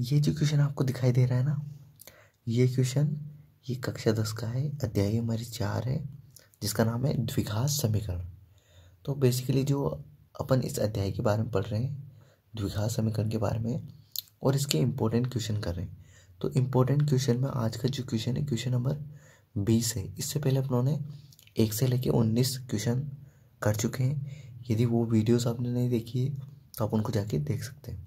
ये जो क्वेश्चन आपको दिखाई दे रहा है ना ये क्वेश्चन ये कक्षा दस का है अध्याय हमारी चार है जिसका नाम है द्विघात समीकरण तो बेसिकली जो अपन इस अध्याय के बारे में पढ़ रहे हैं द्विघात समीकरण के बारे में और इसके इम्पोर्टेंट क्वेश्चन कर रहे हैं तो इम्पोर्टेंट क्वेश्चन में आज का जो क्वेश्चन है क्वेश्चन नंबर बीस है इससे पहले अपनों एक से लेके उन्नीस क्वेश्चन कर चुके हैं यदि वो वीडियोस आपने नहीं देखी है तो आप उनको जाके देख सकते हैं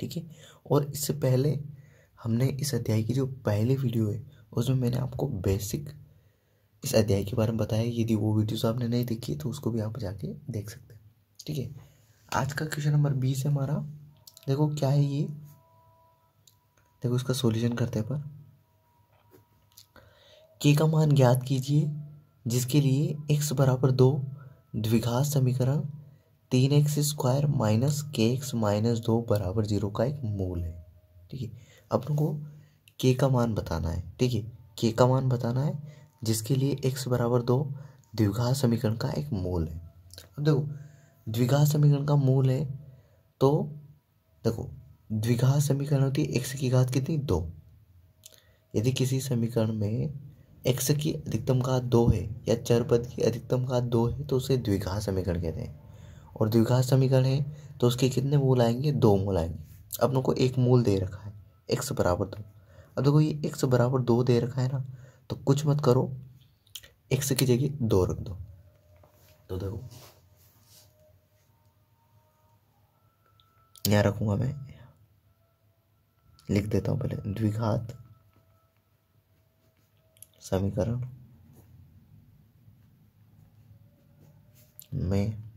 ठीक है और इससे पहले हमने इस अध्याय की जो पहली वीडियो है उसमें मैंने आपको बेसिक इस अध्याय के बारे में बताया यदि वो वीडियोस आपने नहीं देखी तो उसको भी आप जाके देख सकते हैं ठीक है आज का क्वेश्चन नंबर बीस है हमारा देखो क्या है ये देखो इसका सोल्यूशन करते पर के का मान ज्ञात कीजिए जिसके लिए एक्स बराबर दो द्विघात समीकरण तीन x square minus k x minus दो बराबर जीरो का एक मूल है ठीक है अपन को के का मान बताना है ठीक है के का मान बताना है जिसके लिए एक्स बराबर दो द्विघात समीकरण का एक मूल है अब देखो द्विघात समीकरण का मूल है तो देखो द्विघात समीकरण होती है एक्स की घात कितनी दो यदि किसी समीकरण में एक्स की अधिकतम घात दो है या चर पद की अधिकतम घात दो है तो उसे द्विघात समीकरण कहते हैं और द्विघात समीकरण है तो उसके कितने मूल आएंगे दो मूल आएंगे अपनों को एक मूल दे रखा है एक्स बराबर दो अब देखो ये एक्स बराबर दो दे रखा है ना तो कुछ मत करो एक्स की जगह दो रख दो तो देखो यहाँ रखूँगा मैं लिख देता हूँ पहले द्विघात समीकरण में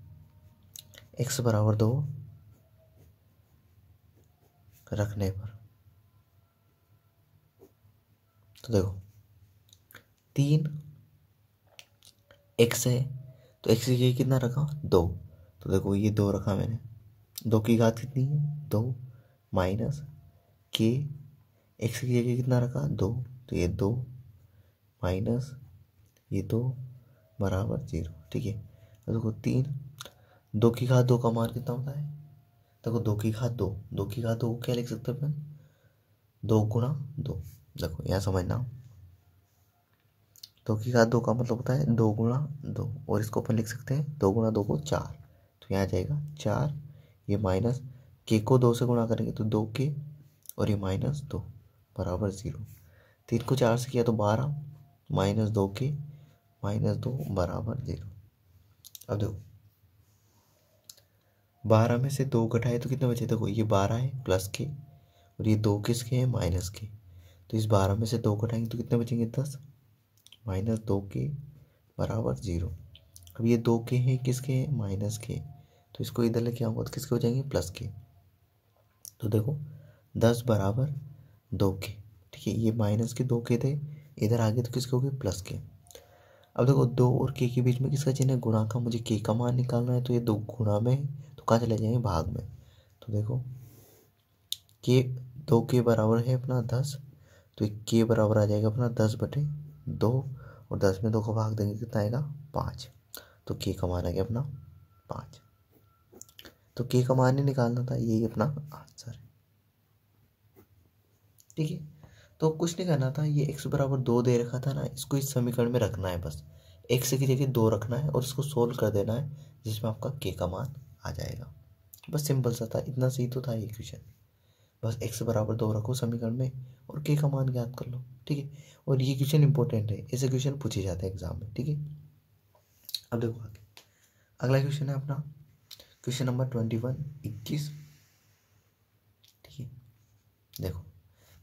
एक्स बराबर दो रखने पर तो देखो तीन एक्स है तो एक्स ये कितना रखा दो तो देखो ये दो रखा मैंने दो की घात कितनी है दो माइनस के एक्स की जगह कितना रखा दो तो ये दो माइनस ये दो बराबर जीरो ठीक है तो देखो तीन दो की घात दो का मान कितना होता है देखो दो की घात दो दो की घात दो क्या लिख सकते हैं अपन दो गुणा दो देखो यहाँ समझना दो की घात दो का मतलब होता है दो गुणा दो और इसको अपन लिख सकते हैं दो गुणा दो को चार तो यहाँ आ जाएगा चार ये माइनस के को दो से गुणा करेंगे तो दो के और ये माइनस दो बराबर ज़ीरो तीन तो को चार से किया तो बारह माइनस दो के माइनस दो बराबर ज़ीरो अब देखो बारह में से दो घटाए तो कितने बचे देखो ये बारह है प्लस के और ये दो किसके हैं माइनस के तो इस बारह में से दो घटाएंगे तो कितने बचेंगे दस माइनस दो के बराबर ज़ीरो अब ये दो के हैं किसके हैं माइनस के तो इसको इधर लेके आऊँगा तो किसके हो जाएंगे प्लस के तो देखो दस बराबर दो के ठीक है ये माइनस के दो के थे इधर आगे तो किसके हो गए प्लस के अब देखो दो और के के बीच में किसका चिन्ह है गुणा का मुझे के का मान निकालना है तो ये दो गुणा में है तो कहाँ चले जाएंगे भाग में तो देखो के दो के बराबर है अपना दस तो एक के बराबर आ जाएगा अपना दस बटे दो और दस में दो का भाग देंगे कितना आएगा पाँच तो के का मान आ गया अपना पाँच तो के का मान ही निकालना था यही अपना आंसर है ठीक है तो कुछ नहीं करना था ये एक्स बराबर दो दे रखा था ना इसको इस समीकरण में रखना है बस एक्स की जगह दो रखना है और इसको सोल्व कर देना है जिसमें आपका के का मान आ जाएगा बस सिंपल सा था इतना सही तो था ये क्वेश्चन बस एक्स बराबर दो रखो समीकरण में और के का मान ज्ञात कर लो ठीक है और ये क्वेश्चन इंपॉर्टेंट है ऐसे क्वेश्चन पूछे जाते हैं एग्जाम में ठीक है अब देखो आगे अगला क्वेश्चन है अपना क्वेश्चन नंबर ट्वेंटी वन इक्कीस ठीक है देखो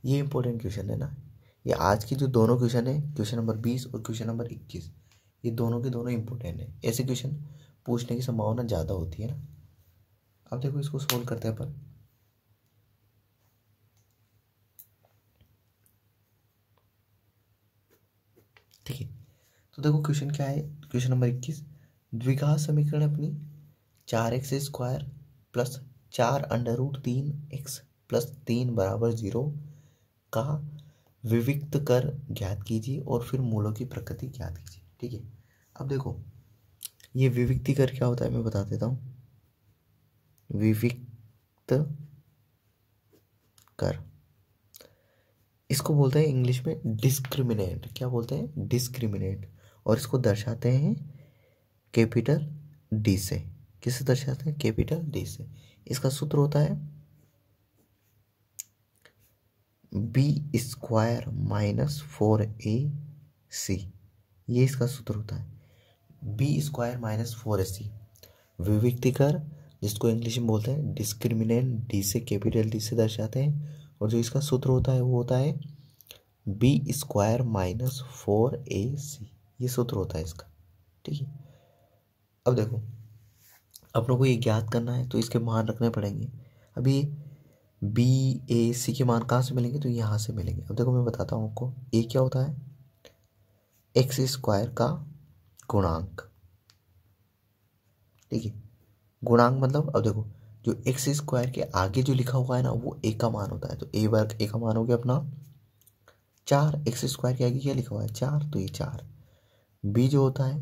ये इंपॉर्टेंट क्वेश्चन है ना ये आज की जो दोनों क्वेश्चन है क्वेश्चन नंबर बीस और क्वेश्चन नंबर इक्कीस ये दोनों के दोनों इंपॉर्टेंट है ऐसे क्वेश्चन पूछने की संभावना ज़्यादा होती है ना अब देखो इसको सोल्व करते हैं अपन ठीक है तो देखो क्वेश्चन क्या है क्वेश्चन नंबर इक्कीस द्विघा समीकरण अपनी चार एक्स स्क्वायर प्लस चार अंडर रूट तीन एक्स प्लस तीन बराबर जीरो का विविक्त कर ज्ञात कीजिए और फिर मूलों की प्रकृति ज्ञात कीजिए ठीक है अब देखो ये विविक्ति कर क्या होता है मैं बता देता हूँ विविक्त कर इसको बोलते हैं इंग्लिश में डिस्क्रिमिनेट क्या बोलते हैं डिस्क्रिमिनेट और इसको दर्शाते हैं कैपिटल डी से किसे दर्शाते हैं कैपिटल डी से इसका सूत्र होता है b square minus four a c ये इसका सूत्र होता है b square minus four a c विविक्तिकर जिसको इंग्लिश में बोलते हैं डिस्क्रिमिनेंट डी से कैपिटल डी से दर्शाते हैं और जो इसका सूत्र होता है वो होता है b square minus four a c ये सूत्र होता है इसका ठीक है अब देखो अपनों को ये ज्ञात करना है तो इसके मान रखने पड़ेंगे अभी बी ए सी के मान कहाँ से मिलेंगे तो यहाँ से मिलेंगे अब देखो मैं बताता हूँ आपको ए क्या होता है एक्स स्क्वायर का गुणांक ठीक है गुणांक मतलब अब देखो जो एक्स स्क्वायर के आगे जो लिखा हुआ है ना वो ए का मान होता है तो ए वर्ग ए का मान हो गया अपना चार एक्स स्क्वायर के आगे क्या लिखा हुआ है चार तो ये चार बी जो होता है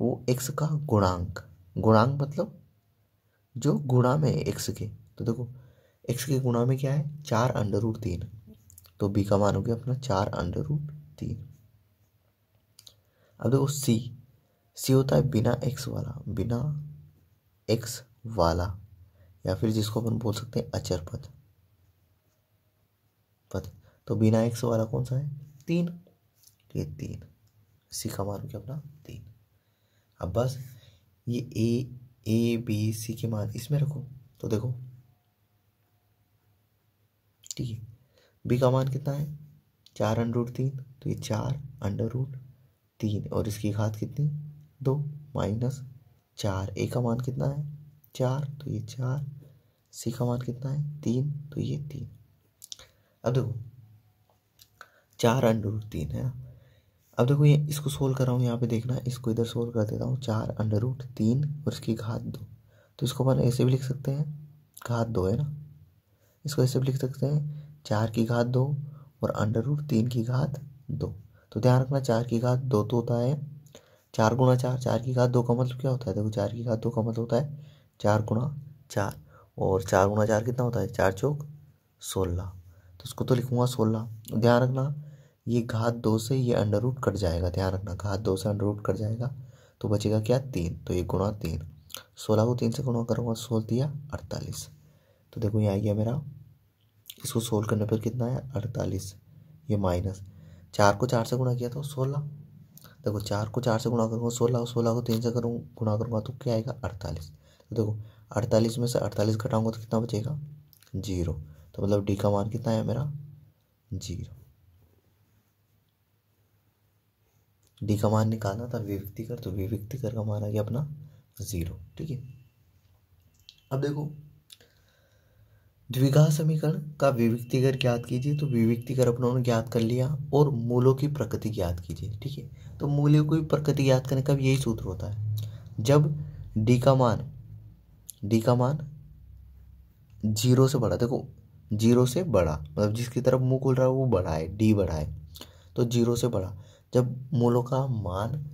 वो एक्स का गुणांक गुणांक मतलब जो गुणा में है एक्स के तो देखो एक्स के गुणा में क्या है चार अंडर रूट तीन तो बी का मान हो गया अपना चार अंडर रूट तीन अब देखो सी सी होता है बिना एक्स वाला बिना एक्स वाला या फिर जिसको अपन बोल सकते हैं अचर पद पद तो बिना एक्स वाला कौन सा है तीन ये तीन सी का मान गया अपना तीन अब बस ये ए ए बी सी के मान इसमें रखो तो देखो ठीक है बी का मान कितना है चार अंडर रूट तीन तो ये चार अंडर रूट तीन और इसकी घात कितनी दो माइनस चार ए का मान कितना है चार तो ये चार सी का मान कितना है तीन तो ये तीन अब देखो चार अंडर रूट तीन है ना अब देखो ये इसको सोल्व कर रहा हूँ यहाँ पे देखना इसको इधर सोल्व कर देता हूँ चार अंडर रूट तीन और इसकी घात दो तो इसको अपन ऐसे भी लिख सकते हैं घात दो है ना इसको ऐसे भी लिख सकते हैं चार की घात दो और अंडर रूट तीन की घात दो तो ध्यान रखना चार की घात दो तो होता है चार गुणा चार चार की घात दो का मतलब क्या होता है देखो चार की घात दो का मतलब होता है चार गुणा चार और चार गुणा चार कितना होता है चार चौक सोलह तो उसको तो लिखूंगा सोलह ध्यान रखना ये घात दो से ये अंडर रूट कट जाएगा ध्यान रखना घात दो से अंडर रूट कट जाएगा तो बचेगा क्या तीन तो ये गुणा तीन सोलह को तीन से गुणा करूँगा सोलह दिया अड़तालीस तो देखो ये आ गया मेरा इसको सोल्व करने पर कितना है अड़तालीस ये माइनस चार को चार से गुणा किया तो सोलह देखो चार को चार से गुणा करूँगा सोलह सोलह को तीन से करूँ गुणा करूँगा तो क्या आएगा अड़तालीस तो देखो अड़तालीस में से अड़तालीस घटाऊँगा तो कितना बचेगा जीरो तो मतलब डी का मान कितना है मेरा जीरो डी का मान निकालना था विव्यक्ति कर तो विविक्ति कर का मान आ गया अपना ज़ीरो ठीक है अब देखो द्विघा समीकरण का विविक्तिकर ज्ञात कीजिए तो विविक्तिकर अपना उन्होंने ज्ञात कर लिया और मूलों की प्रकृति ज्ञात कीजिए ठीक है तो मूल्यों की प्रकृति ज्ञात करने का यही सूत्र होता है जब डी का मान डी का मान जीरो से बड़ा देखो जीरो से बड़ा मतलब जिसकी तरफ मुंह खुल रहा है वो बड़ा है डी बड़ा है तो जीरो से बड़ा जब मूलों का मान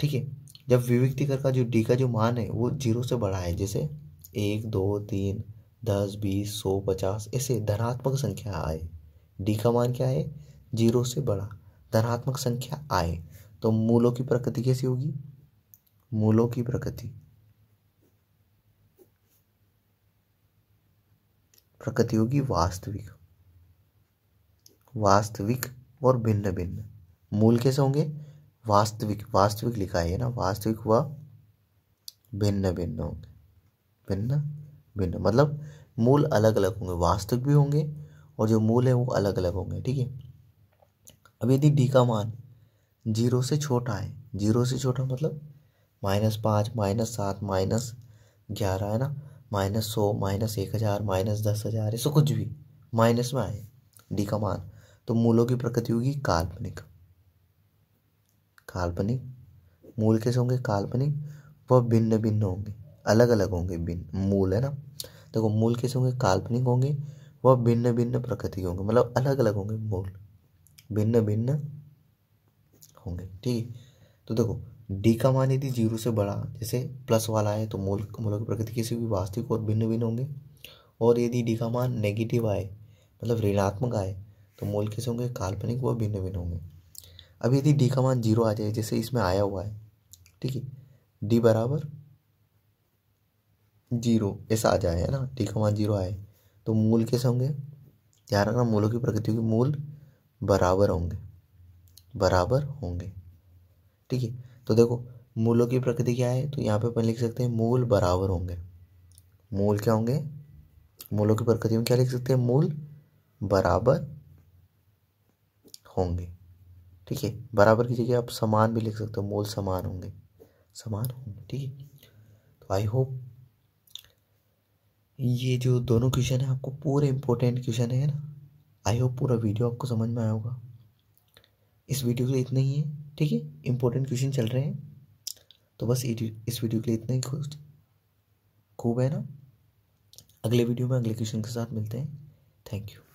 ठीक है जब विविक्तिकर का जो डी का जो मान है वो जीरो से बड़ा है जैसे एक दो तीन दस बीस सौ पचास ऐसे धनात्मक संख्या आए डी का मान क्या है जीरो से बड़ा धनात्मक संख्या आए तो मूलों की प्रकृति कैसी होगी मूलों की प्रकृति प्रकृति होगी वास्तविक वास्तविक और भिन्न भिन्न मूल कैसे होंगे वास्तविक वास्तविक लिखा है ना वास्तविक हुआ भिन्न भिन्न होंगे भिन्न भिन्न मतलब मूल अलग अलग होंगे वास्तविक भी होंगे और जो मूल है वो अलग अलग होंगे ठीक है अब यदि डी का मान जीरो से छोटा है जीरो से छोटा मतलब माइनस पाँच माइनस सात माइनस ग्यारह है ना माइनस सौ माइनस एक हज़ार माइनस दस हज़ार ऐसा कुछ भी माइनस में आए डी का मान तो मूलों की प्रकृति होगी काल्पनिक काल्पनिक मूल कैसे होंगे काल्पनिक वह भिन्न भिन्न होंगे अलग अलग होंगे भिन्न मूल है ना देखो मूल कैसे होंगे काल्पनिक होंगे वह भिन्न भिन्न प्रकृति होंगे मतलब अलग अलग होंगे मूल भिन्न भिन्न होंगे ठीक है तो देखो डी का मान यदि जीरो से बड़ा जैसे प्लस वाला है तो मूल मूल की प्रकृति किसी भी वास्तविक और भिन्न भिन्न होंगे और यदि डी का मान नेगेटिव आए मतलब ऋणात्मक आए तो मूल कैसे होंगे काल्पनिक व भिन्न भिन्न होंगे अब यदि डी का मान जीरो आ जाए जैसे इसमें आया हुआ है ठीक है डी बराबर जीरो ऐसा आ जाए है ना टी का मान जीरो आए तो मूल कैसे होंगे ध्यान रखना मूलों की प्रकृति के मूल बराबर होंगे बराबर होंगे ठीक है तो देखो मूलों की प्रकृति क्या है तो यहाँ पे अपन लिख सकते हैं मूल बराबर होंगे मूल क्या होंगे मूलों की प्रकृति में क्या लिख सकते हैं मूल बराबर होंगे ठीक है बराबर की जगह आप समान भी लिख सकते हो मूल समान होंगे समान होंगे ठीक है तो आई होप ये जो दोनों क्वेश्चन है आपको पूरे इंपॉर्टेंट क्वेश्चन है ना आई होप पूरा वीडियो आपको समझ में आया होगा इस वीडियो के लिए इतना ही है ठीक है इंपॉर्टेंट क्वेश्चन चल रहे हैं तो बस इस वीडियो के लिए इतना ही खुश खूब है ना अगले वीडियो में अगले क्वेश्चन के साथ मिलते हैं थैंक यू